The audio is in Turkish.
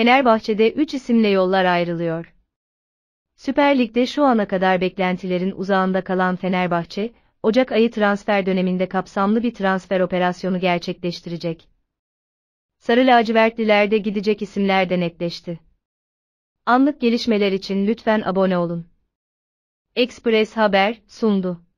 Fenerbahçe'de 3 isimle yollar ayrılıyor. Süper Lig'de şu ana kadar beklentilerin uzağında kalan Fenerbahçe, Ocak ayı transfer döneminde kapsamlı bir transfer operasyonu gerçekleştirecek. Sarı lacivertlilerde gidecek isimler de netleşti. Anlık gelişmeler için lütfen abone olun. Express Haber sundu.